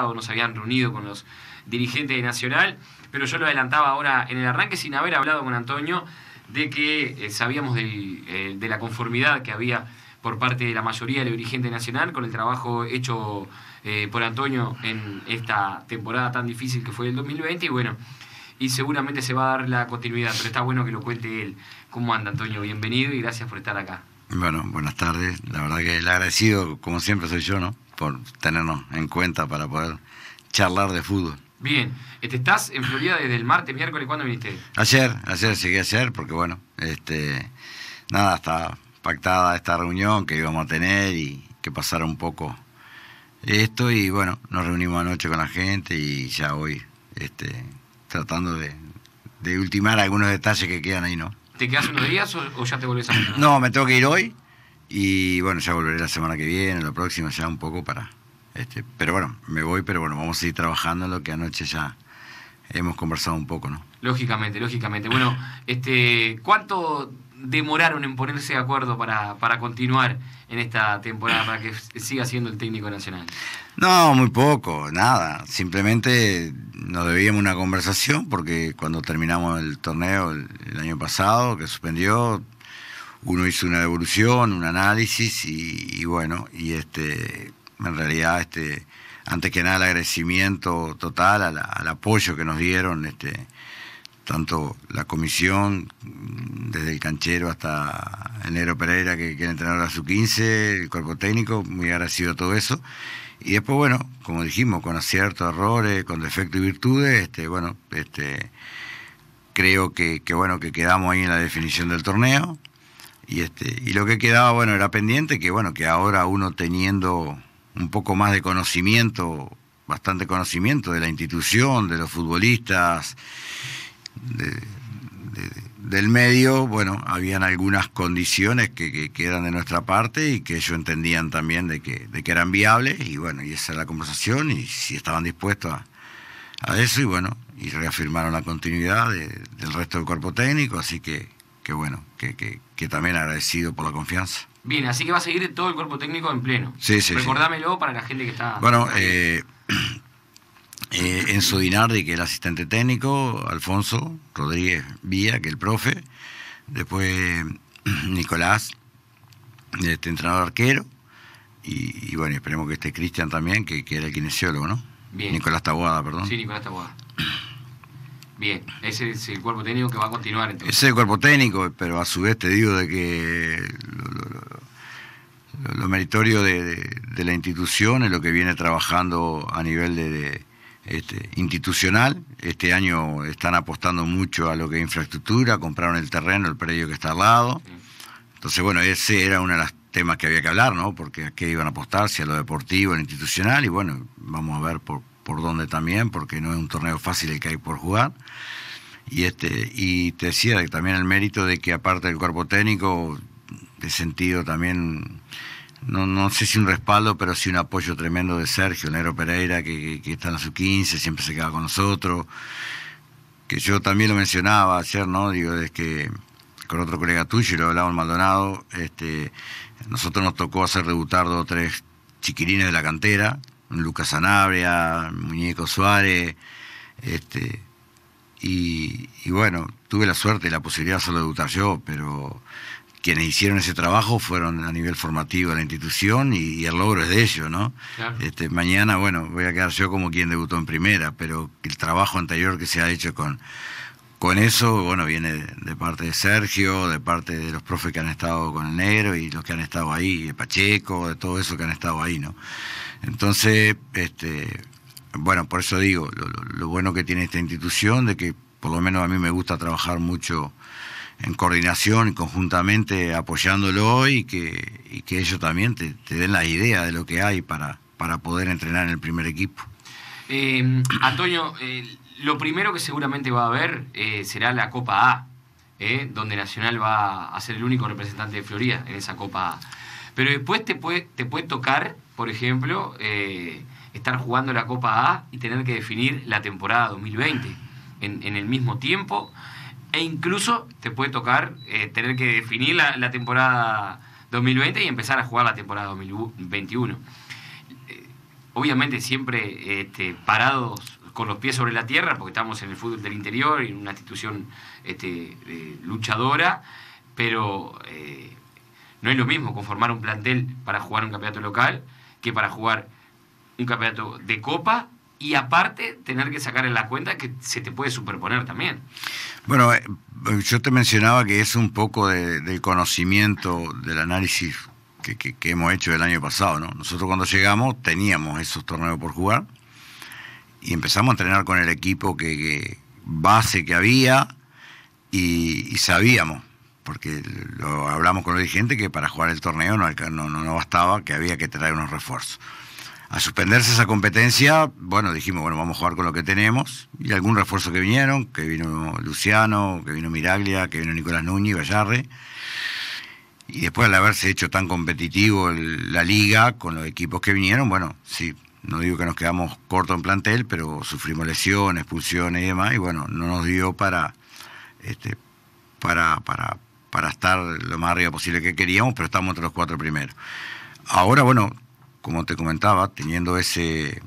o nos habían reunido con los dirigentes de Nacional, pero yo lo adelantaba ahora en el arranque sin haber hablado con Antonio de que eh, sabíamos eh, de la conformidad que había por parte de la mayoría de los dirigentes nacional con el trabajo hecho eh, por Antonio en esta temporada tan difícil que fue el 2020 y bueno, y seguramente se va a dar la continuidad, pero está bueno que lo cuente él. ¿Cómo anda Antonio? Bienvenido y gracias por estar acá. Bueno, buenas tardes. La verdad que el agradecido, como siempre, soy yo, ¿no? por tenernos en cuenta para poder charlar de fútbol. Bien, este, ¿estás en Florida desde el martes, miércoles? ¿Cuándo viniste? Ayer, ayer, seguí ayer porque bueno, este, nada, está pactada esta reunión que íbamos a tener y que pasara un poco esto y bueno, nos reunimos anoche con la gente y ya hoy este, tratando de, ultimar algunos detalles que quedan ahí, ¿no? ¿Te quedas unos días o, ya te vuelves a mañana? No, me tengo que ir hoy y bueno, ya volveré la semana que viene, lo próxima ya un poco para... Este, pero bueno, me voy, pero bueno, vamos a seguir trabajando en lo que anoche ya hemos conversado un poco, ¿no? Lógicamente, lógicamente. Bueno, este, ¿cuánto demoraron en ponerse de acuerdo para, para continuar en esta temporada, para que siga siendo el técnico nacional? No, muy poco, nada. Simplemente nos debíamos una conversación porque cuando terminamos el torneo el año pasado, que suspendió, uno hizo una devolución, un análisis y, bueno, y este, en realidad, este, antes que nada el agradecimiento total al, apoyo que nos dieron, este, tanto la comisión, mm, desde el canchero hasta Enero Pereira, que quiere entrenar a su 15, el cuerpo técnico, muy agradecido a todo eso. Y después, bueno, como dijimos, con aciertos, errores, con defectos y virtudes, este, bueno, este, creo que, bueno, que quedamos ahí en la definición del torneo. Y, este, y lo que quedaba, bueno, era pendiente, que bueno, que ahora uno teniendo un poco más de conocimiento, bastante conocimiento de la institución, de los futbolistas, del medio, bueno, habían algunas condiciones que, que, eran de nuestra parte y que ellos entendían también de que, de que eran viables, y bueno, y esa era la conversación, y si estaban dispuestos a, eso, y bueno, y reafirmaron la continuidad del resto del cuerpo técnico, así que que bueno, que, también agradecido por la confianza. Bien, así que va a seguir todo el cuerpo técnico en pleno. Sí, sí. Recordámelo para la gente que está. Bueno, eh, eh, Enzo Dinardi, que es el asistente técnico, Alfonso Rodríguez Vía, que es el profe, después Nicolás, este entrenador arquero, y, bueno, esperemos que esté Cristian también, que, que, era el kinesiólogo, ¿no? Bien. Nicolás Taboada, perdón. Sí, Nicolás Taboada. Bien, ese es el cuerpo técnico que va a continuar Ese es el cuerpo técnico, pero a su vez te digo de que lo, meritorio de, la institución es lo que viene trabajando a nivel de, este, institucional. Este año están apostando mucho a lo que es infraestructura, compraron el terreno, el predio que está al lado. Entonces, bueno, ese era uno de los temas que había que hablar, ¿no? Porque a qué iban a apostar, si a lo deportivo, a institucional, y bueno, vamos a ver por, por donde también, porque no es un torneo fácil el que hay por jugar. Y, este, y te decía también el mérito de que aparte del cuerpo técnico, he sentido también, no, no sé si un respaldo, pero sí un apoyo tremendo de Sergio, Nero Pereira, que, está en su 15, siempre se queda con nosotros, que yo también lo mencionaba ayer, ¿no? Digo, es que con otro colega tuyo, lo hablaba en Maldonado, este, nosotros nos tocó hacer debutar dos o tres chiquirines de la cantera, Lucas Anabria, Muñeco Suárez, este, y, bueno, tuve la suerte y la posibilidad de solo debutar yo, pero quienes hicieron ese trabajo fueron a nivel formativo de la institución y, el logro es de ellos, ¿no? Este, mañana, bueno, voy a quedar yo como quien debutó en primera, pero el trabajo anterior que se ha hecho con, con eso, bueno, viene de, parte de Sergio, de parte de los profes que han estado con el negro y los que han estado ahí, de Pacheco, de todo eso que han estado ahí, ¿no? Entonces, este, bueno, por eso digo, lo, bueno que tiene esta institución, de que por lo menos a mí me gusta trabajar mucho en coordinación y conjuntamente apoyándolo y que, y que ellos también te, den la idea de lo que hay para, para poder entrenar en el primer equipo. Em, Antonio, lo primero que seguramente va a haber eh, será la Copa A, eh, donde Nacional va a ser el único representante de Florida en esa Copa A. Pero después te puede, te puede tocar, por ejemplo, eh, estar jugando la Copa A y tener que definir la temporada 2020 en, el mismo tiempo. E incluso te puede tocar eh, tener que definir la, temporada 2020 y empezar a jugar la temporada 2021. Eh, obviamente siempre este, parados con los pies sobre la tierra, porque estamos en el fútbol del interior, y en una institución este, luchadora, pero no es lo mismo conformar un plantel para jugar un campeonato local que para jugar un campeonato de copa y aparte tener que sacar en la cuenta que se te puede superponer también. Bueno, eh, yo te mencionaba que es un poco de, del conocimiento, del análisis que, hemos hecho el año pasado. ¿no? Nosotros cuando llegamos teníamos esos torneos por jugar y empezamos a entrenar con el equipo que, base que había y sabíamos porque hablamos con los dirigentes que para jugar el torneo no, no, bastaba, que había que traer unos refuerzos. A suspenderse esa competencia, bueno, dijimos, bueno, vamos a jugar con lo que tenemos, y algún refuerzo que vinieron, que vino Luciano, que vino Miraglia, que vino Nicolás Núñez, Vallarre, y después al haberse hecho tan competitivo la liga con los equipos que vinieron, bueno, sí, no digo que nos quedamos cortos en plantel, pero sufrimos lesiones, expulsiones y demás, y bueno, no nos dio para, este, para, para, para estar lo más arriba posible que queríamos, pero estamos entre los cuatro primeros. Ahora, bueno, como te comentaba, teniendo ese,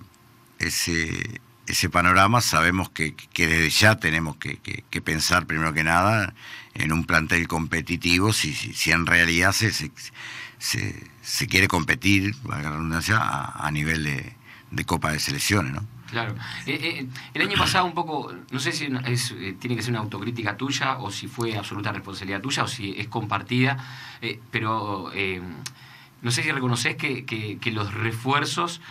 ese, ese panorama, sabemos que, que desde ya tenemos que, que, pensar primero que nada en un plantel competitivo, si, si, en realidad se, se, quiere competir, la redundancia, a, a nivel de, de Copa de Selecciones, ¿no? Claro. Eh, eh, el año pasado un poco, no sé si eh, tiene que ser una autocrítica tuya o si fue absoluta responsabilidad tuya o si es compartida, pero no sé si reconoces que, los refuerzos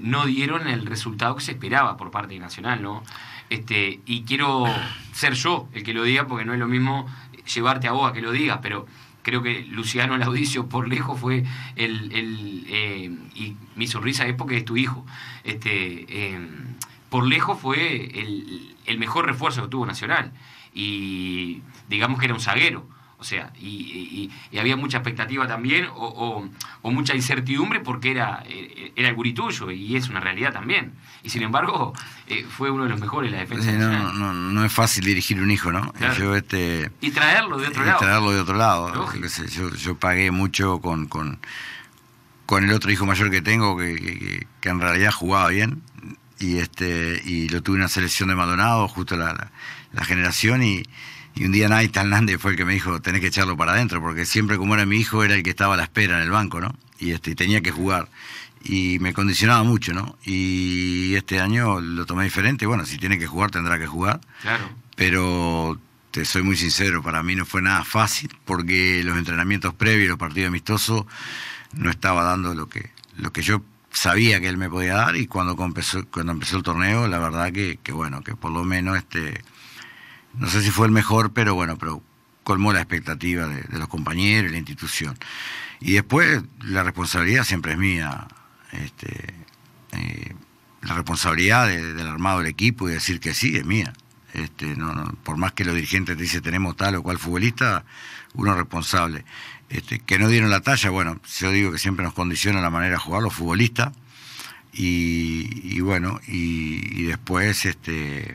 no dieron el resultado que se esperaba por parte de Nacional, ¿no? Este, y quiero ser yo el que lo diga porque no es lo mismo llevarte a vos a que lo digas, pero creo que Luciano Laudicio por lejos fue el, eh, y mi sonrisa es porque es tu hijo, este, eh, por lejos fue el, mejor refuerzo que tuvo Nacional y digamos que era un zaguero o sea, y, había mucha expectativa también o, mucha incertidumbre porque era, eh, era el y es una realidad también. Y sin embargo, eh, fue uno de los mejores la defensa. no, es fácil dirigir un hijo, ¿no? y este, traerlo de otro lado. de otro lado. Yo, pagué mucho con, con, el otro hijo mayor que tengo, que, en realidad jugaba bien y este y lo tuve en una selección de Maldonado, justo la generación, y, y un día Naita Hernández fue el que me dijo, tenés que echarlo para adentro, porque siempre como era mi hijo, era el que estaba a la espera en el banco, ¿no? Y, este, tenía que jugar. Y me condicionaba mucho, ¿no? Y este año lo tomé diferente. Bueno, si tiene que jugar, tendrá que jugar. Claro. Pero te soy muy sincero, para mí no fue nada fácil, porque los entrenamientos previos, los partidos amistosos, no estaba dando lo que, lo que yo sabía que él me podía dar y cuando empezó, cuando empezó el torneo, la verdad que, que bueno, que por lo menos este no sé si fue el mejor, pero bueno, pero colmó la expectativa de, los compañeros y la institución. Y después la responsabilidad siempre es mía. Este, eh, la responsabilidad del armado del equipo y decir que sí es mía. Este, por más que los dirigentes te dicen tenemos tal o cual futbolista, uno es responsable. Este, que no dieron la talla, bueno, yo digo que siempre nos condiciona la manera de jugar los futbolistas. Y, bueno, y, y, después este,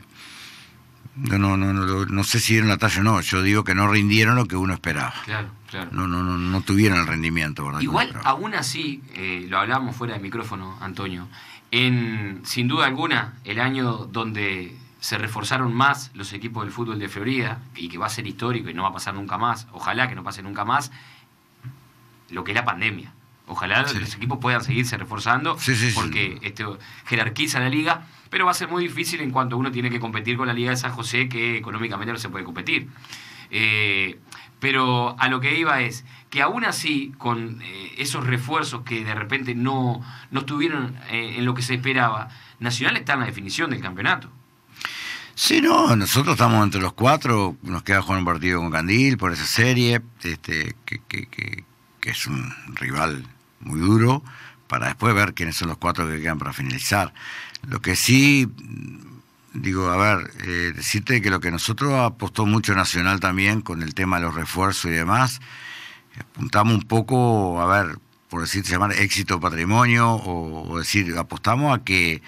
no, no, no, no, sé si dieron la talla o no. Yo digo que no rindieron lo que uno esperaba. Claro, claro. No, no, no, no tuvieron el rendimiento, Igual, aún así, eh, lo hablábamos fuera de micrófono, Antonio. En, sin duda alguna, el año donde se reforzaron más los equipos del fútbol de Florida, y que va a ser histórico y no va a pasar nunca más, ojalá que no pase nunca más, lo que es la pandemia. Ojalá los equipos puedan seguirse reforzando porque esto jerarquiza la liga, pero va a ser muy difícil en cuanto uno tiene que competir con la Liga de San José, que económicamente no se puede competir. Eh, pero a lo que iba es que aún así, con eh, esos refuerzos que de repente no, estuvieron eh, en lo que se esperaba, Nacional está en la definición del campeonato. Sí, no, nosotros estamos entre los cuatro, nos queda jugar un partido con Candil por esa serie, este, que, que, que, que es un rival muy duro, para después ver quiénes son los cuatro que quedan para finalizar. Lo que sí, mm, digo, a ver, eh, decirte que lo que nosotros apostó mucho Nacional también con el tema de los refuerzos y demás, apuntamos un poco, a ver, por decir, llamar éxito patrimonio, o decir, apostamos a que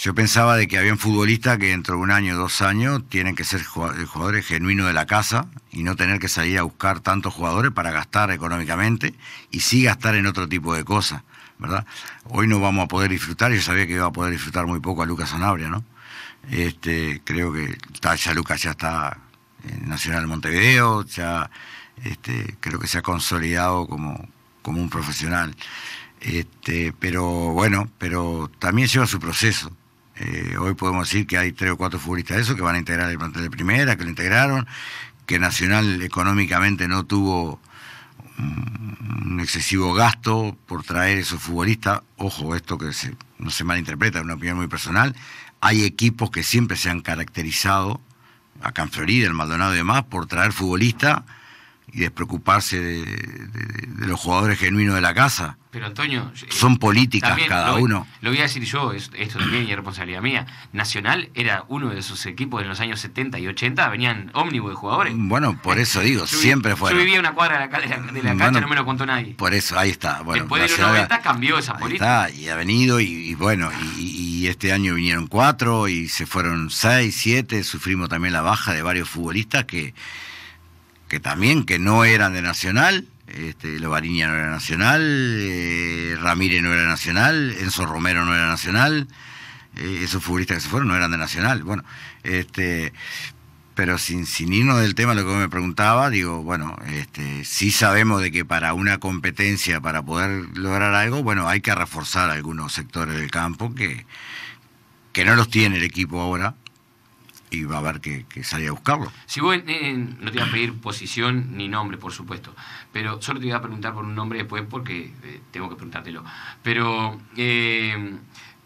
yo pensaba de que un futbolista que dentro de un año, dos años, tienen que ser jugadores genuinos de la casa y no tener que salir a buscar tantos jugadores para gastar económicamente y sí gastar en otro tipo de cosas, ¿verdad? Hoy no vamos a poder disfrutar, yo sabía que iba a poder disfrutar muy poco a Lucas Zanabria. ¿no? Este, creo que ya Lucas ya está en Nacional Montevideo, ya este, creo que se ha consolidado como, como un profesional. Este, pero bueno, pero también lleva su proceso. Eh, hoy podemos decir que hay tres o cuatro futbolistas de esos que van a integrar el plantel de primera, que lo integraron, que Nacional económicamente no tuvo un excesivo gasto por traer esos futbolistas. Ojo, esto que no se malinterpreta, es una opinión muy personal. Hay equipos que siempre se han caracterizado, acá en Florida, el Maldonado y demás, por traer futbolistas y despreocuparse de, los jugadores genuinos de la casa. Pero Antonio... Son políticas cada uno. Lo voy a decir yo, esto también es responsabilidad mía. Nacional era uno de sus equipos en los años 70 y 80, venían ómnibus de jugadores. Bueno, por eso digo, siempre fue... Yo vivía una cuadra de la, de la, mm, no me lo contó nadie. Por eso, ahí está. Bueno, Después de los cambió esa política. y ha venido y, bueno, y este año vinieron cuatro y se fueron seis, siete, sufrimos también la baja de varios futbolistas que que también que no eran de Nacional, este, Lovariña no era Nacional, eh, Ramírez no era Nacional, Enzo Romero no era Nacional, eh, esos futbolistas que se fueron no eran de Nacional. Bueno, este, pero sin, sin irnos del tema, lo que me preguntaba, digo, bueno, este, sí sabemos de que para una competencia, para poder lograr algo, bueno, hay que reforzar algunos sectores del campo que, que no los tiene el equipo ahora, y va a haber que, que salir a buscarlo. Si vos, no te voy a pedir posición ni nombre, por supuesto, pero solo te voy a preguntar por un nombre después porque eh, tengo que preguntártelo. Pero eh,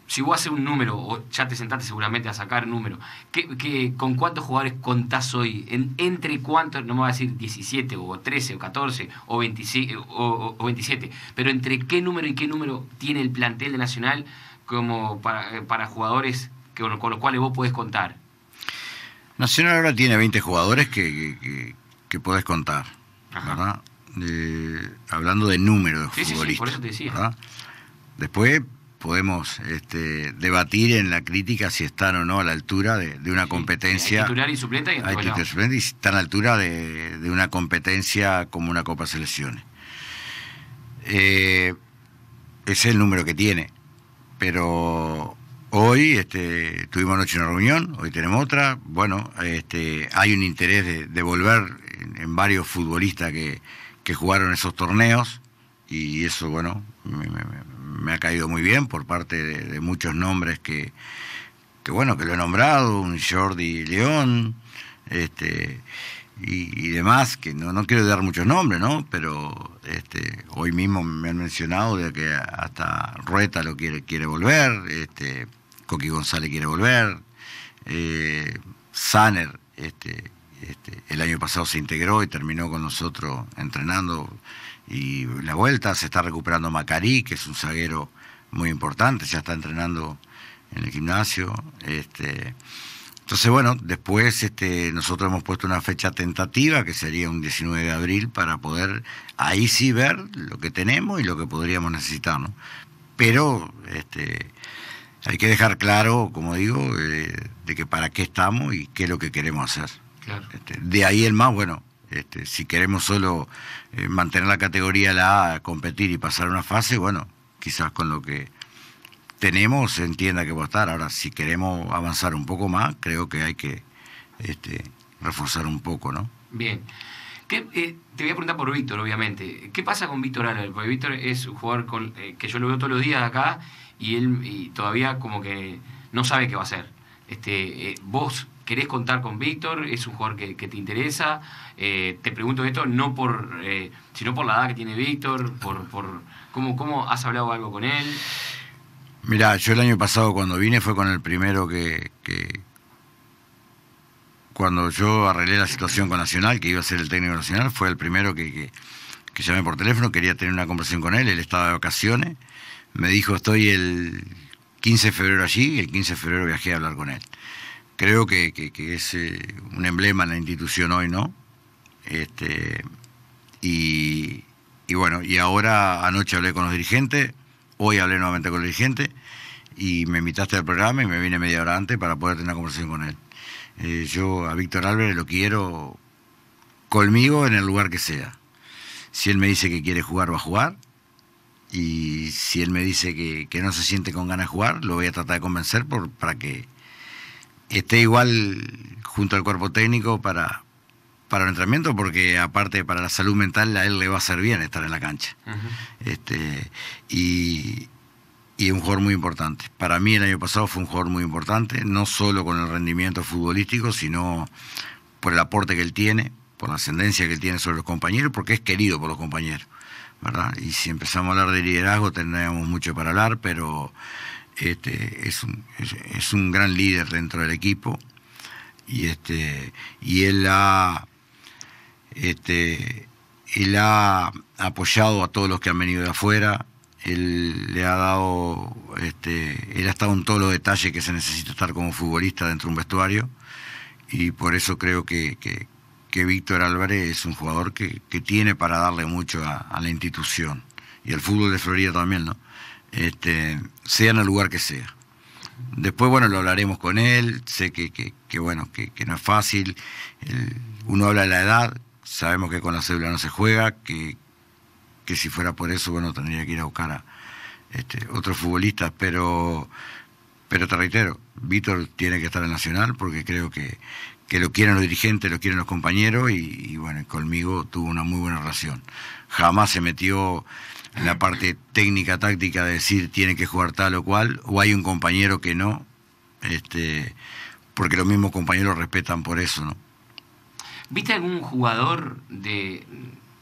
si vos haces un número, o ya te sentaste seguramente a sacar número, ¿qué, con cuántos jugadores contás hoy? ¿Entre cuántos, no me voy a decir 17 o 13 o 14 o, 27, pero entre qué número y qué número tiene el plantel de Nacional como para, eh, jugadores que con los cuales vos podés contar? Nacional ahora tiene 20 jugadores que, que, podés contar, hablando de número de futbolistas. Después podemos este, debatir en la crítica si están o no a la altura de, una competencia. Hay titular y suplente y, hay están a la altura de, una competencia como una Copa Selecciones. ese eh, es el número que tiene. Pero Hoy este, tuvimos anoche una reunión, hoy tenemos otra. Bueno, este, hay un interés de, volver en, varios futbolistas que, jugaron esos torneos y eso, bueno, me, ha caído muy bien por parte de, muchos nombres que, que, bueno, que lo he nombrado, un Jordi León, este, y, demás, que no, no, quiero dar muchos nombres, ¿no? Pero este, hoy mismo me han mencionado de que hasta Rueta lo quiere, quiere volver, este, Coqui González quiere volver, eh, Sanner, este, este, el año pasado se integró y terminó con nosotros entrenando y la vuelta, se está recuperando Macarí, que es un zaguero muy importante, ya está entrenando en el gimnasio. Este, entonces, bueno, después este, nosotros hemos puesto una fecha tentativa, que sería un 19 de abril, para poder ahí sí ver lo que tenemos y lo que podríamos necesitar. ¿no? Pero este, hay que dejar claro, como digo, eh, de que para qué estamos y qué es lo que queremos hacer. Este, de ahí el más, bueno, este, si queremos solo eh, mantener la categoría la A, competir y pasar una fase, bueno, quizás con lo que tenemos se entienda que va a estar. Ahora, si queremos avanzar un poco más, creo que hay que este, reforzar un poco, ¿no? Bien. Eh, te voy a preguntar por Víctor, obviamente. ¿Qué pasa con Víctor Álvarez? Porque Víctor es un jugador eh, que yo lo veo todos los días acá y él todavía como que no sabe qué va a hacer. Este, eh, vos querés contar con Víctor, es un jugador que, te interesa. te pregunto esto no por, sino por la edad que tiene Víctor, por, por cómo, cómo has hablado algo con él. Mirá, yo el año pasado cuando vine fue con el primero que, cuando yo arreglé la situación con Nacional, que iba a ser el técnico nacional, fue el primero que, llamé por teléfono, quería tener una conversación con él, él estaba de vacaciones, me dijo estoy el 15 de febrero allí, y el 15 de febrero viajé a hablar con él. Creo que, es eh, un emblema en la institución hoy, ¿no? Este, y, y, bueno, y ahora anoche hablé con los dirigentes, hoy hablé nuevamente con los dirigentes y me invitaste al programa y me vine media hora antes para poder tener una conversación con él. Eh, yo a Víctor Álvarez lo quiero conmigo en el lugar que sea. Si él me dice que quiere jugar, va a jugar. Y si él me dice que, no se siente con ganas de jugar, lo voy a tratar de convencer por, para que esté igual junto al cuerpo técnico para, para el entrenamiento, porque aparte para la salud mental a él le va a hacer bien estar en la cancha. este, y, y un jugador muy importante. Para mí el año pasado fue un jugador muy importante, no solo con el rendimiento futbolístico, sino por el aporte que él tiene, por la ascendencia que él tiene sobre los compañeros, porque es querido por los compañeros. ¿verdad? Y si empezamos a hablar de liderazgo tendríamos mucho para hablar, pero este, es, un, un gran líder dentro del equipo y, este, y él ha... Este, él ha apoyado a todos los que han venido de afuera, él le ha dado, este, él ha estado en todos los detalles que se necesita estar como futbolista dentro de un vestuario y por eso creo que, Víctor Álvarez es un jugador que, tiene para darle mucho a, la institución y al fútbol de Florida también, ¿no? Este, sea en el lugar que sea. Después, bueno, lo hablaremos con él, sé que, que bueno, que, no es fácil, uno habla de la edad, sabemos que con la cédula no se juega, que que si fuera por eso, bueno, tendría que ir a buscar a este, otros futbolistas, pero, pero te reitero, Víctor tiene que estar en Nacional porque creo que, lo quieren los dirigentes, lo quieren los compañeros y, bueno, conmigo tuvo una muy buena relación. Jamás se metió en la parte técnica, táctica de decir tiene que jugar tal o cual, o hay un compañero que no, este, porque los mismos compañeros respetan por eso, ¿no? ¿Viste algún jugador de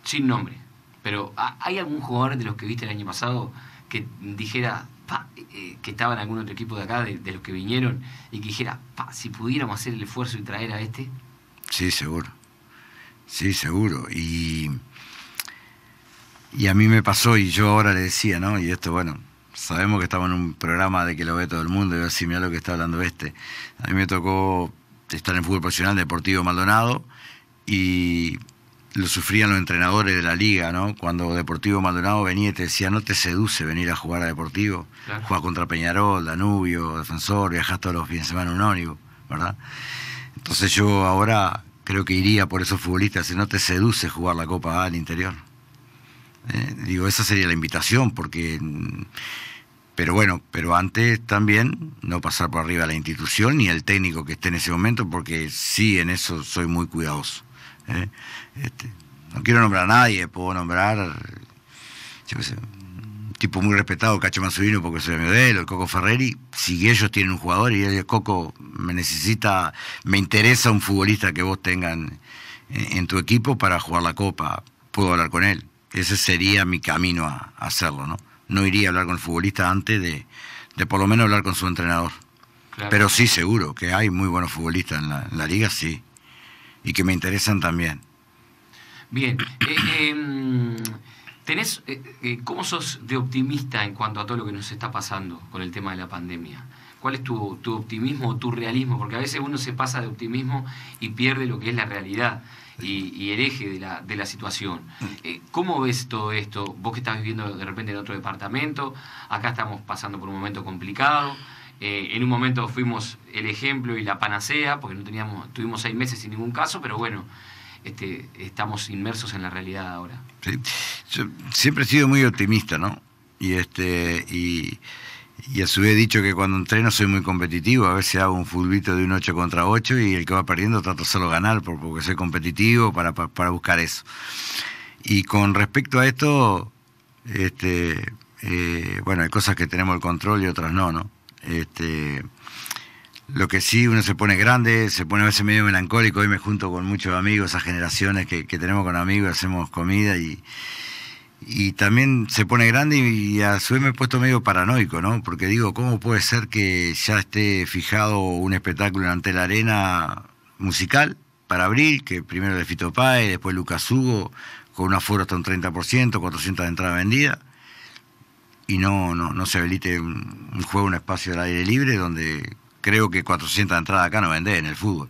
sin nombre pero ¿hay algún jugador de los que viste el año pasado que dijera eh, eh, que estaba en algún otro equipo de acá, de, los que vinieron, y que dijera, si pudiéramos hacer el esfuerzo y traer a este? Sí, seguro. Sí, seguro. Y, y a mí me pasó, y yo ahora le decía, ¿no? Y esto, bueno, sabemos que estamos en un programa de que lo ve todo el mundo, y así mira lo que está hablando este. A mí me tocó estar en fútbol profesional Deportivo Maldonado y lo sufrían los entrenadores de la liga, ¿no? Cuando Deportivo Maldonado venía y te decía, no te seduce venir a jugar a Deportivo. Juega contra Peñarol, Danubio, Defensor, viajas todos los fines de semana en un ónibus, ¿verdad? Entonces yo ahora creo que iría por esos futbolistas, si no te seduce jugar la Copa al interior. Eh, digo, esa sería la invitación, porque... Mm, pero bueno, pero antes también no pasar por arriba la institución ni el técnico que esté en ese momento, porque sí, en eso soy muy cuidadoso. ¿eh? Este, no quiero nombrar a nadie, puedo nombrar, un tipo muy respetado, Cacho Mazurino, porque soy amigo de él, el Coco Ferreri. Si ellos tienen un jugador y el Coco me necesita, me interesa un futbolista que vos tengan en, tu equipo para jugar la Copa, puedo hablar con él. Ese sería mi camino a, hacerlo, ¿no? No iría a hablar con el futbolista antes de, por lo menos hablar con su entrenador. Pero sí, seguro que hay muy buenos futbolistas en la liga, sí y que me interesan también. Bien. Eh, em, tenés, eh, eh, ¿Cómo sos de optimista en cuanto a todo lo que nos está pasando con el tema de la pandemia? ¿Cuál es tu, tu optimismo o tu realismo? Porque a veces uno se pasa de optimismo y pierde lo que es la realidad y, y el eje de la, de la situación. ¿Cómo ves todo esto? Vos que estás viviendo de repente en otro departamento, acá estamos pasando por un momento complicado. Eh, en un momento fuimos el ejemplo y la panacea, porque no teníamos, tuvimos seis meses sin ningún caso, pero bueno, este, estamos inmersos en la realidad ahora. siempre he sido muy optimista, ¿no? Y este, y, a su vez he dicho que cuando entreno soy muy competitivo, a veces hago un fulbito de un 8 contra 8 y el que va perdiendo trato solo hacerlo ganar, porque soy competitivo para, buscar eso. Y con respecto a esto, este, eh, bueno, hay cosas que tenemos el control y otras no, ¿no? Este, lo que sí, uno se pone grande, se pone a veces medio melancólico. Hoy me junto con muchos amigos, esas generaciones que, tenemos con amigos, hacemos comida y, y también se pone grande y, a su vez me he puesto medio paranoico, ¿no? Porque digo, ¿cómo puede ser que ya esté fijado un espectáculo ante la arena musical para abril? Que primero de Fito Páez, después Lucas Hugo, con un aforo hasta un 30%, 400 de entrada vendida y no, no, no se habilite un, juego, un espacio al aire libre donde creo que 400 entradas acá no vendés en el fútbol.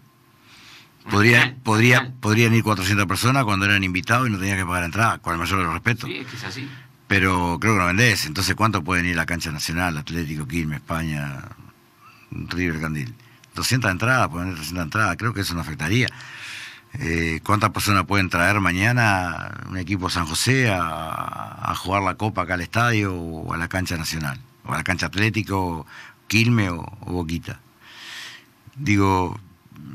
podrían ir 400 personas cuando eran invitados y no tenían que pagar entrada, con el mayor respeto Sí, es que es así. Pero creo que no vendés. Entonces, ¿cuánto pueden ir a la cancha nacional, Atlético, Quilmes, España, River, Candil? 200 entradas, pueden ir 300 entradas. Creo que eso no afectaría. Eh, ¿Cuántas personas pueden traer mañana un equipo San José a, jugar la Copa acá al estadio o a la cancha nacional? O a la cancha Atlético, Quilme o, Boquita. Digo,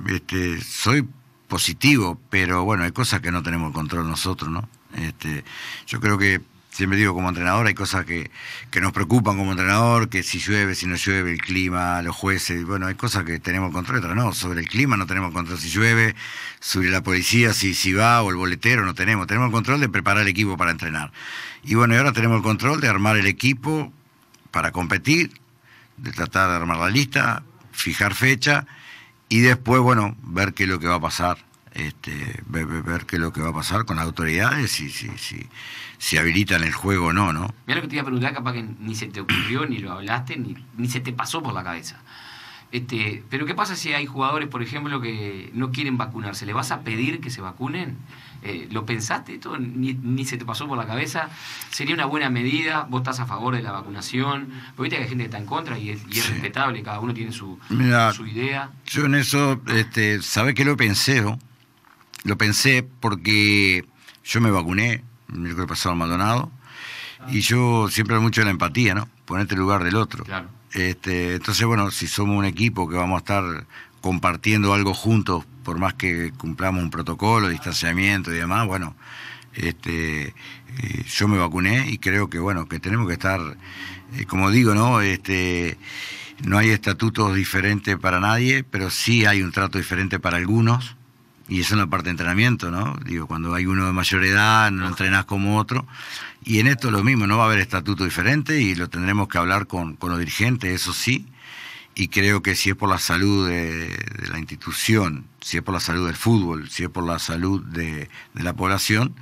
este, soy positivo, pero bueno, hay cosas que no tenemos control nosotros, ¿no? Este, yo creo que siempre digo como entrenador, hay cosas que, nos preocupan como entrenador, que si llueve, si no llueve, el clima, los jueces, bueno, hay cosas que tenemos control, otras no, sobre el clima no tenemos control si llueve, sobre la policía si, si va o el boletero no tenemos, tenemos el control de preparar el equipo para entrenar. Y bueno, y ahora tenemos el control de armar el equipo para competir, de tratar de armar la lista, fijar fecha y después, bueno, ver qué es lo que va a pasar este, ver, qué es lo que va a pasar con las autoridades y si, si, si habilitan el juego o no, ¿no? Mira lo que te iba a preguntar, capaz que ni se te ocurrió, ni lo hablaste, ni, se te pasó por la cabeza. Este, pero ¿qué pasa si hay jugadores, por ejemplo, que no quieren vacunarse? ¿Le vas a pedir que se vacunen? Eh, ¿Lo pensaste esto? Ni, se te pasó por la cabeza? ¿Sería una buena medida? ¿Vos estás a favor de la vacunación? Porque viste que hay gente que está en contra y es, respetable, cada uno tiene su, su idea. Yo en eso, este, ¿sabés que lo pensé? Lo pensé porque yo me vacuné el miércoles pasado en Maldonado y yo siempre hablo mucho de la empatía, ¿no? Ponerte el lugar del otro. Este, entonces, bueno, si somos un equipo que vamos a estar compartiendo algo juntos, por más que cumplamos un protocolo, distanciamiento y demás, bueno, este, eh, yo me vacuné y creo que, bueno, que tenemos que estar, eh, como digo, ¿no? Este, no hay estatutos diferentes para nadie, pero sí hay un trato diferente para algunos y eso en la parte de entrenamiento, ¿no? Digo, cuando hay uno de mayor edad, no entrenas como otro. Y en esto lo mismo, no va a haber estatuto diferente y lo tendremos que hablar con, los dirigentes, eso sí. Y creo que si es por la salud de, la institución, si es por la salud del fútbol, si es por la salud de, la población,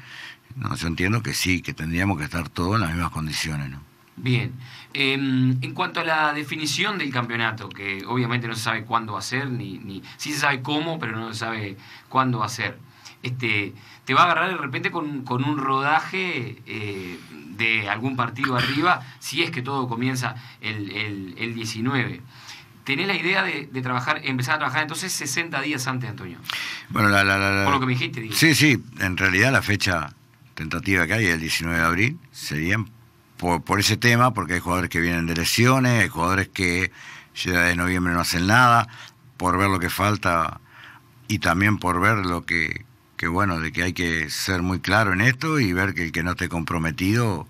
no, yo entiendo que sí, que tendríamos que estar todos en las mismas condiciones, ¿no? Bien. Em, en cuanto a la definición del campeonato, que obviamente no se sabe cuándo va a ser, ni, ni sí se sabe cómo, pero no se sabe cuándo va a ser. Este, te va a agarrar de repente con, un rodaje eh, de algún partido arriba, si es que todo comienza el, 19. ¿Tenés la idea de, trabajar, empezar a trabajar entonces 60 días antes, Antonio? Bueno, la, lo que dijiste, Sí, sí, en realidad la fecha tentativa que hay, es el 19 de abril, Sería por, ese tema, porque hay jugadores que vienen de lesiones, hay jugadores que ya de noviembre no hacen nada, por ver lo que falta y también por ver lo que, bueno, de que hay que ser muy claro en esto y ver que el que no esté comprometido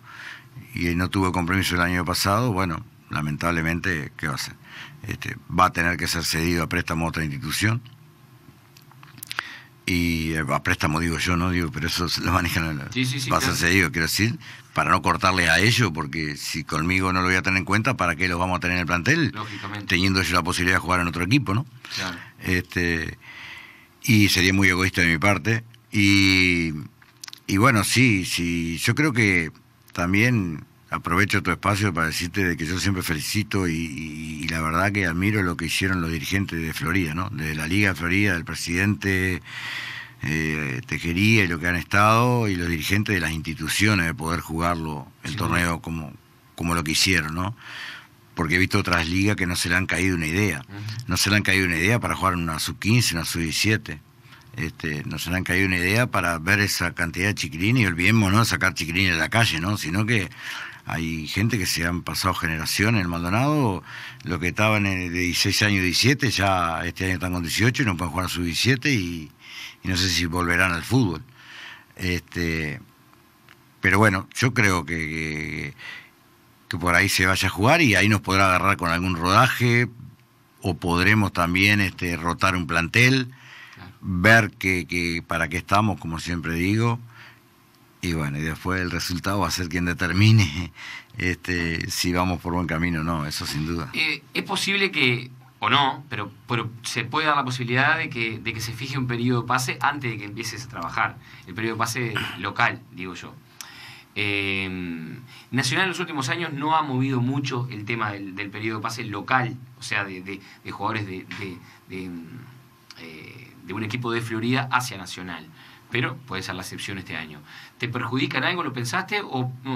y no tuvo compromiso el año pasado, bueno, lamentablemente, ¿qué va a hacer? Este, va a tener que ser cedido a préstamo a otra institución y eh, a préstamo digo yo, no digo, pero eso lo manejan los sí, sí, sí, quiero decir, para no cortarle a ellos, porque si conmigo no lo voy a tener en cuenta, ¿para qué los vamos a tener en el plantel? Lógicamente. Teniendo ellos la posibilidad de jugar en otro equipo, ¿no? Claro. Este, y sería muy egoísta de mi parte. Y, y bueno, sí, sí, yo creo que también aprovecho tu espacio para decirte de que yo siempre felicito y, la verdad que admiro lo que hicieron los dirigentes de Florida, ¿no? De la Liga de Florida, del presidente eh, Tejería y lo que han estado, y los dirigentes de las instituciones de poder jugarlo, el torneo como, como lo que hicieron, ¿no? Porque he visto otras ligas que no se le han caído una idea. No se le han caído una idea para jugar una sub-15, una sub-17. Este, no se le han caído una idea para ver esa cantidad de chiquilines y olvidémonos sacar chiquilines de la calle, ¿no? Sino que hay gente que se han pasado generaciones en el Maldonado, lo que estaban de 16 años, 17, ya este año están con 18 y no pueden jugar a sus 17 y, no sé si volverán al fútbol. Este, pero bueno, yo creo que, que, por ahí se vaya a jugar y ahí nos podrá agarrar con algún rodaje o podremos también este, rotar un plantel, ver que, que para qué estamos, como siempre digo y bueno, y después el resultado va a ser quien determine este, si vamos por buen camino o no, eso sin duda. Eh, es posible que, o no, pero, pero se puede dar la posibilidad de que, se fije un periodo de pase antes de que empieces a trabajar, el periodo de pase local, digo yo. Eh, Nacional en los últimos años no ha movido mucho el tema del, periodo de pase local, o sea, de, jugadores de, eh, de, un equipo de Florida hacia Nacional, pero puede ser la excepción este año. ¿Te perjudican algo? ¿Lo pensaste? ¿O, no?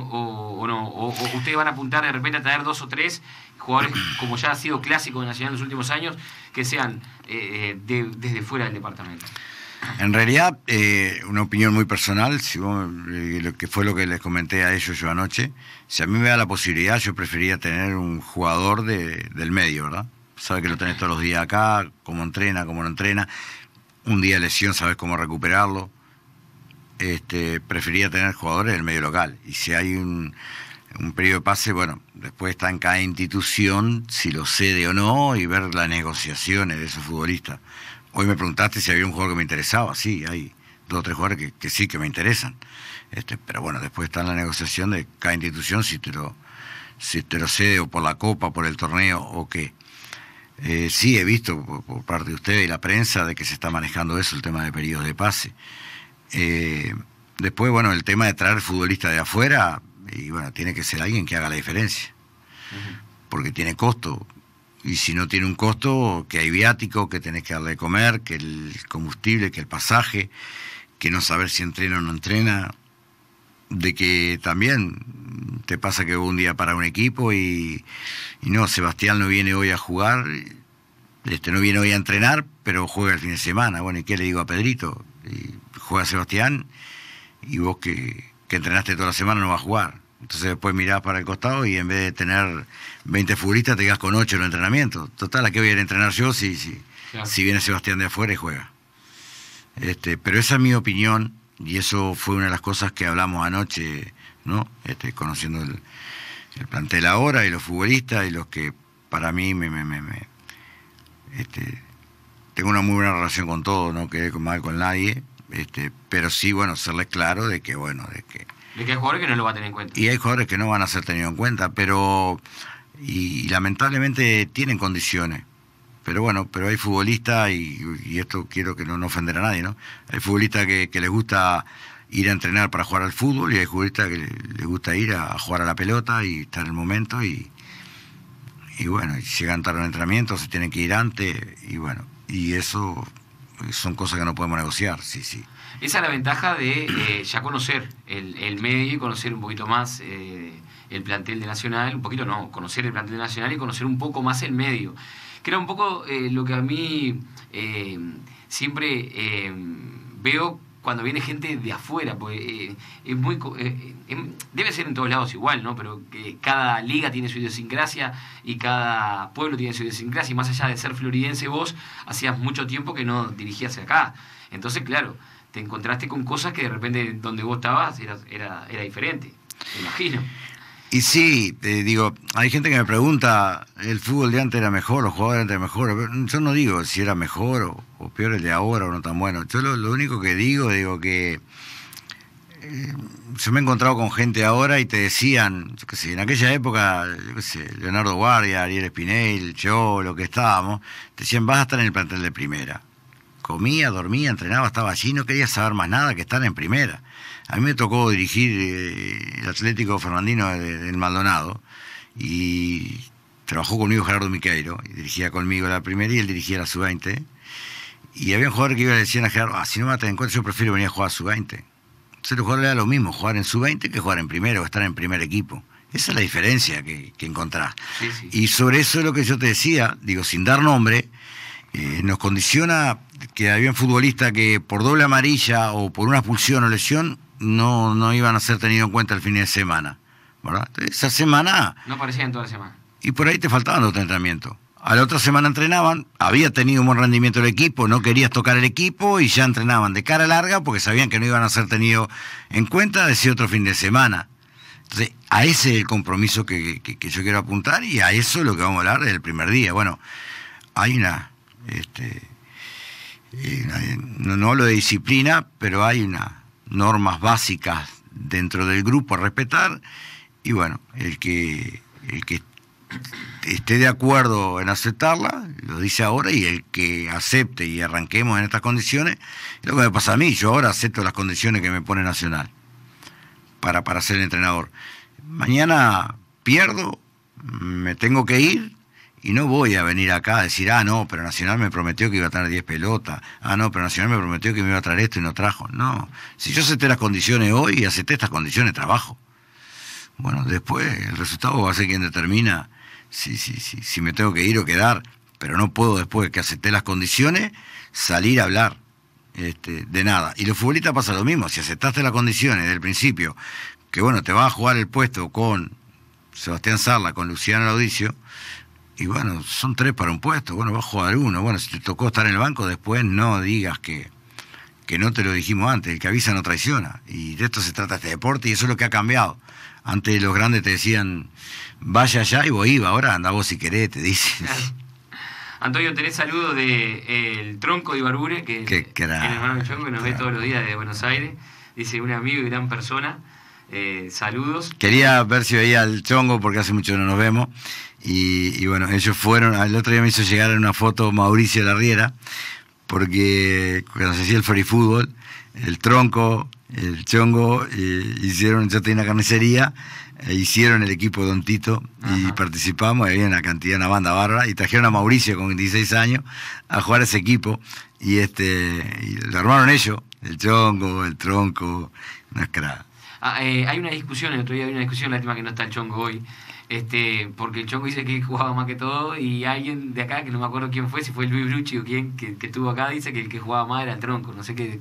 O, ustedes van a apuntar de repente a traer dos o tres jugadores, como ya ha sido clásico de Nacional en los últimos años, que sean eh, desde fuera del departamento? En realidad, eh, una opinión muy personal, si eh, lo que fue lo que les comenté a ellos yo anoche, si a mí me da la posibilidad, yo prefería tener un jugador del medio, ¿verdad? Sabes que lo tenés todos los días acá, cómo entrena, cómo no entrena, un día de lesión, sabes cómo recuperarlo, este, prefería tener jugadores del medio local. Y si hay un, periodo de pase, bueno, después está en cada institución si lo cede o no y ver las negociaciones de esos futbolistas. Hoy me preguntaste si había un jugador que me interesaba. Sí, hay dos o tres jugadores que, sí que me interesan. Este, pero bueno, después está en la negociación de cada institución si te lo, si te cede o por la copa, por el torneo o qué. Eh, sí, he visto por, parte de ustedes y la prensa de que se está manejando eso, el tema de periodos de pase. Eh, después, bueno, el tema de traer futbolistas de afuera, y bueno, tiene que ser alguien que haga la diferencia, porque tiene costo. Y si no tiene un costo, que hay viático, que tenés que darle de comer, que el combustible, que el pasaje, que no saber si entrena o no entrena, de que también te pasa que un día para un equipo y, no, Sebastián no viene hoy a jugar, este, no viene hoy a entrenar, pero juega el fin de semana. Bueno, ¿y qué le digo a Pedrito? Y, juega Sebastián y vos que, que entrenaste toda la semana no va a jugar. Entonces después mirás para el costado y en vez de tener 20 futbolistas te quedas con 8 en el entrenamiento. Total, ¿a qué voy a, ir a entrenar yo si, si, si viene Sebastián de afuera y juega? Este, pero esa es mi opinión y eso fue una de las cosas que hablamos anoche, ¿no? Este, conociendo el, plantel ahora y los futbolistas y los que para mí me, me, me, este, tengo una muy buena relación con todo no quedé mal con nadie, este, pero sí, bueno, serles claro de que, bueno, de que... De que hay jugadores que no lo van a tener en cuenta. Y hay jugadores que no van a ser tenidos en cuenta, pero... Y, lamentablemente tienen condiciones. Pero bueno, pero hay futbolistas, y, esto quiero que no, no ofender a nadie, ¿no? Hay futbolistas que, les gusta ir a entrenar para jugar al fútbol y hay futbolistas que les gusta ir a, jugar a la pelota y estar en el momento y, y bueno, llegan tarde al entrenamiento, se tienen que ir antes y bueno, y eso son cosas que no podemos negociar, sí, sí. Esa es la ventaja de eh, ya conocer el, el, medio y conocer un poquito más eh, el plantel de Nacional, un poquito no, conocer el plantel de Nacional y conocer un poco más el medio. Que era un poco eh, lo que a mí siempre veo cuando viene gente de afuera, pues es muy eh, eh, em, debe ser en todos lados igual, ¿no? Pero que cada liga tiene su idiosincrasia y cada pueblo tiene su idiosincrasia y más allá de ser floridense vos, hacías mucho tiempo que no dirigías acá. Entonces, claro, te encontraste con cosas que de repente donde vos estabas era, era, era diferente, me imagino. Y sí, te digo, hay gente que me pregunta, el fútbol de antes era mejor, los jugadores antes eran mejor. Yo no digo si era mejor o, peor el de ahora o no tan bueno. Yo lo, único que digo, digo que eh, yo me he encontrado con gente ahora y te decían, en aquella época, Leonardo Guardia, Ariel Espinel, yo, lo que estábamos, te decían, vas a estar en el plantel de primera. Comía, dormía, entrenaba, estaba allí, no quería saber más nada que estar en primera. A mí me tocó dirigir eh, el Atlético Fernandino del Maldonado y trabajó conmigo Gerardo Miqueiro, y dirigía conmigo la primera y él dirigía la sub-20. Y había un jugador que iba a decir a Gerardo, ah, si no me en cuenta, yo prefiero venir a jugar a sub-20. Entonces el jugador le da lo mismo jugar en sub-20 que jugar en primero o estar en primer equipo. Esa es la diferencia que, encontrás. Y sobre eso es lo que yo te decía, digo, sin dar nombre, eh, nos condiciona que había un futbolista que por doble amarilla o por una expulsión o lesión no, no iban a ser tenidos en cuenta el fin de semana. ¿verdad? Esa semana... No aparecían toda semana. Y por ahí te faltaban los entrenamientos. A la otra semana entrenaban, había tenido un buen rendimiento el equipo, no querías tocar el equipo y ya entrenaban de cara larga porque sabían que no iban a ser tenidos en cuenta ese otro fin de semana. Entonces, a ese es el compromiso que, yo quiero apuntar y a eso es lo que vamos a hablar del primer día. Bueno, hay una, este, eh, no, no hablo de disciplina, pero hay una normas básicas dentro del grupo a respetar y bueno, el que, el que esté de acuerdo en aceptarla, lo dice ahora, y el que acepte y arranquemos en estas condiciones, lo que me pasa a mí, yo ahora acepto las condiciones que me pone Nacional para, para ser entrenador. Mañana pierdo, me tengo que ir, y no voy a venir acá a decir, ah, no, pero Nacional me prometió que iba a traer 10 pelotas, ah, no, pero Nacional me prometió que me iba a traer esto y no trajo. No, si yo acepté las condiciones hoy y acepté estas condiciones, trabajo. Bueno, después el resultado va a ser quien determina si, si, si, me tengo que ir o quedar, pero no puedo después que acepté las condiciones salir a hablar. Este, de nada. Y los futbolistas pasa lo mismo, si aceptaste las condiciones ...del principio, que bueno, te vas a jugar el puesto con Sebastián Sarla, con Luciano Laudicio, y bueno, son tres para un puesto, bueno, va a jugar uno, bueno, si te tocó estar en el banco, después no digas que, que no te lo dijimos antes, el que avisa no traiciona, y de esto se trata este deporte, y eso es lo que ha cambiado. Antes los grandes te decían, vaya allá y vos iba, ahora anda vos si querés, te dicen. Antonio, tenés saludos de eh, el tronco de Ibarbure, que, el hermano Chongo, que nos ve todos los días de Buenos Aires, dice un amigo y gran persona. Eh, saludos. Quería ver si veía al Chongo porque hace mucho no nos vemos. Y, bueno, ellos fueron, el otro día me hizo llegar una foto Mauricio Larriera, porque cuando se hacía el free fútbol, el tronco, el chongo, eh, hicieron, yo tenía una carnicería, e hicieron el equipo Don Tito y participamos, y había una cantidad, una banda barra, y trajeron a Mauricio con 26 años a jugar ese equipo, y este, lo armaron ellos, el chongo, el tronco, una escrada. Ah, eh, hay una discusión, el otro día hay una discusión, lástima que no está el chongo hoy, este, porque el Chongo dice que jugaba más que todo y alguien de acá, que no me acuerdo quién fue, si fue Luis Bruchi o quién, que, que estuvo acá, dice que el que jugaba más era el tronco. No sé qué,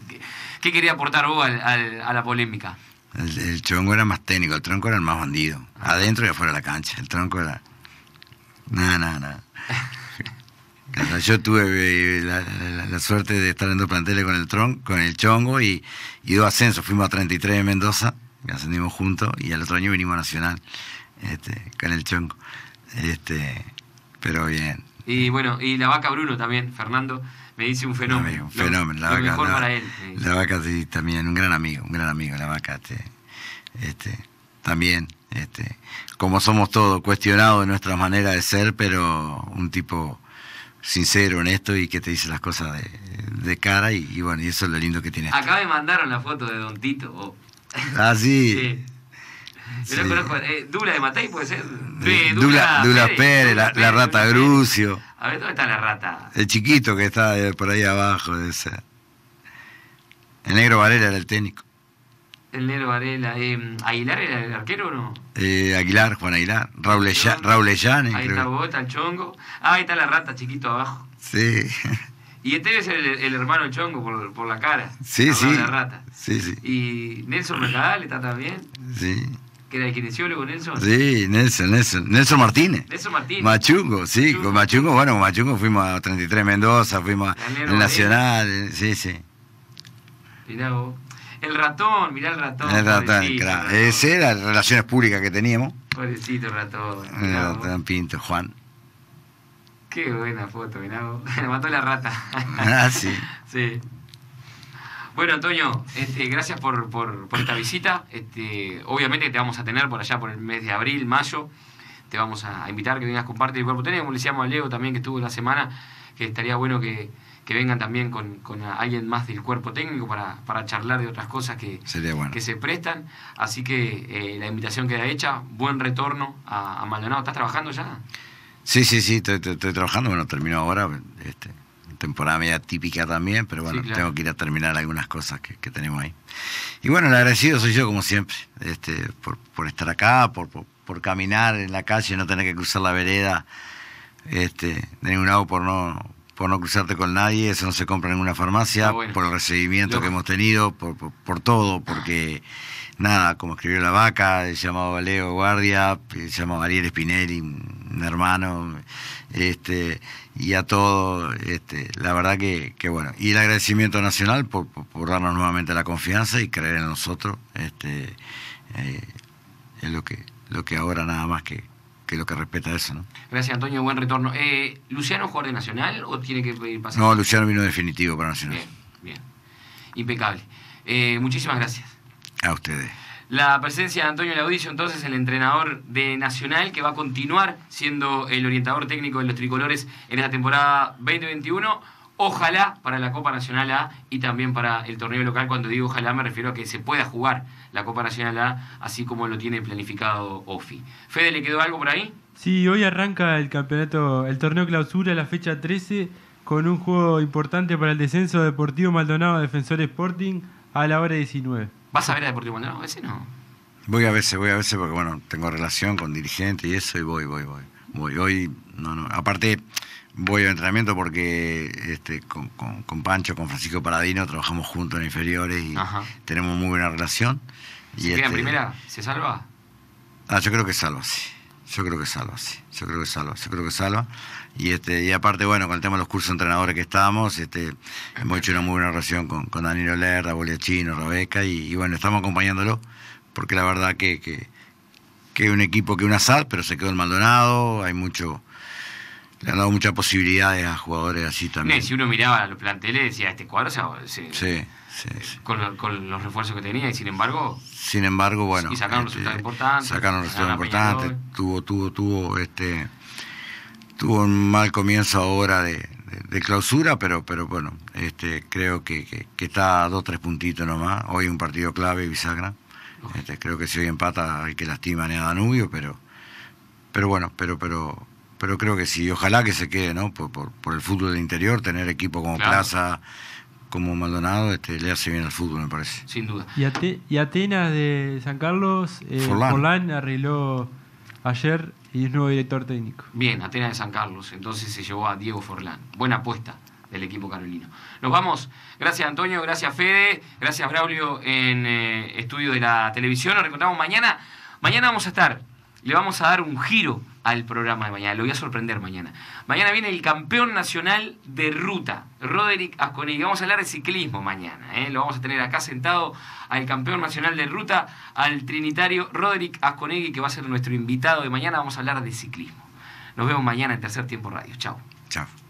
qué, quería aportar vos a la polémica. El, Chongo era más técnico, el tronco era el más bandido, ah. adentro y afuera de la cancha. El tronco era... Nada, nada, nada. Yo tuve eh, la, suerte de estar en dos planteles con el tronco con el Chongo y, y, dos ascensos. Fuimos a 33 de Mendoza, ascendimos juntos, y al otro año vinimos a Nacional. Este, con el chonco. Este, pero bien. Y bueno, y la vaca Bruno también, Fernando, me dice un fenómeno. un fenómeno, la vaca. vaca sí, también, un gran amigo, un gran amigo, la vaca. Este, este, también, este, como somos todos, cuestionados de nuestra manera de ser, pero un tipo sincero, honesto y que te dice las cosas de, cara y, bueno, y eso es lo lindo que tiene. Acá me mandaron la foto de Don Tito. Ah, sí. sí. Pues, eh, Dula de Matei puede ser. Dula, Dula, Pérez, la, rata Grucio. A ver, ¿dónde está la rata? El chiquito que está eh, por ahí abajo. Ese. El negro Varela era el técnico. El negro Varela. Eh, ¿Aguilar era el arquero o no? Eh, Aguilar, Juan Aguilar. Raúl, Llanes Raúl Ellane, Ahí está el chongo. Ah, ahí está la rata chiquito abajo. Sí. Y este es el, el hermano Chongo por, por, la cara. Sí, sí. La rata. Sí, sí. Y Nelson Mercadal está también. Sí que era el kinesiólogo Nelson. Sí, Nelson, Nelson, Nelson Martínez. Nelson Martínez. Machungo, sí, con Machungo, bueno, con Machungo fuimos a 33 Mendoza, fuimos al Nacional, sí, sí. Mirá El ratón, mirá el ratón. El ratón, claro. Ese era las relaciones públicas que teníamos. Pobrecito ratón. El ratón eh, Pinto, Juan. Qué buena foto, mirá vos. Le mató la rata. Ah, sí. sí. Bueno, Antonio, este, gracias por, por, esta visita. Este, obviamente te vamos a tener por allá por el mes de abril, mayo. Te vamos a invitar que vengas con parte del cuerpo técnico, como le decíamos a Leo también que estuvo la semana, que estaría bueno que, vengan también con, alguien más del cuerpo técnico para, para charlar de otras cosas que, que se prestan. Así que eh, la invitación queda hecha. Buen retorno a, Maldonado. ¿Estás trabajando ya? Sí, sí, sí, estoy, trabajando. Bueno, termino ahora. Este, temporada media típica también, pero bueno, tengo que ir a terminar algunas cosas que, tenemos ahí. Y bueno, el agradecido soy yo, como siempre, este, por, estar acá, por, por, caminar en la calle, no tener que cruzar la vereda este, de ningún lado por no, por no cruzarte con nadie, eso no se compra en ninguna farmacia, ah, por el recibimiento que hemos tenido, por, por, todo, porque nada, como escribió la vaca, he llamado Leo Guardia, Se llamado Ariel Spinelli, un hermano, este, y a todo Este, la verdad que, que, bueno. Y el agradecimiento nacional por, darnos nuevamente la confianza y creer en nosotros. Este, eh, es lo que, lo que ahora nada más que, lo que respeta eso. ¿no? Gracias, Antonio. Buen retorno. Eh, ¿Luciano jugador Nacional o tiene que ir No, Luciano vino definitivo para Nacional. Bien, bien. Impecable. Eh, muchísimas gracias. A ustedes la presencia de Antonio Laudicio, entonces el entrenador de Nacional, que va a continuar siendo el orientador técnico de los tricolores en esta temporada 2021. Ojalá para la Copa Nacional A y también para el torneo local. Cuando digo ojalá me refiero a que se pueda jugar la Copa Nacional A así como lo tiene planificado OFI. Fede, ¿le quedó algo por ahí? Sí, hoy arranca el campeonato, el torneo clausura, la fecha 13, con un juego importante para el descenso deportivo Maldonado Defensor Sporting a la hora 19. ¿Vas a ver a Deportivo Maldonado? A veces no. Voy a veces, voy a veces porque, bueno, tengo relación con dirigente y eso, y voy, voy, voy. Voy, hoy, no, no. Aparte, voy a entrenamiento porque este, con, con, con, Pancho, con Francisco Paradino, trabajamos juntos en inferiores y tenemos muy buena relación. ¿Se este, primera? ¿Se salva? Ah, yo creo que salva, sí. Yo creo que salva, sí. Yo creo que salva, yo creo que salva. Y, este, y aparte, bueno, con el tema de los cursos entrenadores que estamos, este, hemos hecho una muy buena relación con, Danilo Lerda, Boliachino, Rebeca, y, bueno, estamos acompañándolo, porque la verdad que, que, un equipo que un azar, pero se quedó el Maldonado, hay mucho, le han dado muchas posibilidades a jugadores así también. si uno miraba los planteles, decía, este cuadro se, sí, sí. Eh, con, los refuerzos que tenía, y sin embargo... Sin embargo, bueno... sacaron este, resultados importantes. Sacaron resultados importantes, tuvo, tuvo, tuvo... este tuvo un mal comienzo ahora de, clausura, pero, pero bueno, este, creo que, está a dos, tres puntitos nomás. Hoy un partido clave, bisagra. Este, creo que si hoy empata hay que lastimar a Danubio, pero, pero bueno, pero, pero, pero creo que sí. Ojalá que se quede, ¿no? Por, por, el fútbol del interior, tener equipo como Plaza, como Maldonado, este, le hace bien al fútbol, me parece. Sin duda. Y, Atenas de San Carlos, eh, Forlán. Forlán arregló ayer y es nuevo director técnico. Bien, Atenas de San Carlos, entonces se llevó a Diego Forlán. Buena apuesta del equipo carolino. Nos vamos. Gracias Antonio, gracias Fede, gracias Braulio en eh, estudio de la televisión. Nos encontramos mañana. Mañana vamos a estar, le vamos a dar un giro al programa de mañana. Lo voy a sorprender mañana. Mañana viene el campeón nacional de ruta, Roderick Asconegui. Vamos a hablar de ciclismo mañana. ¿eh? Lo vamos a tener acá sentado al campeón nacional de ruta, al trinitario Roderick Asconegui, que va a ser nuestro invitado de mañana. Vamos a hablar de ciclismo. Nos vemos mañana en Tercer Tiempo Radio. Chao. Chao.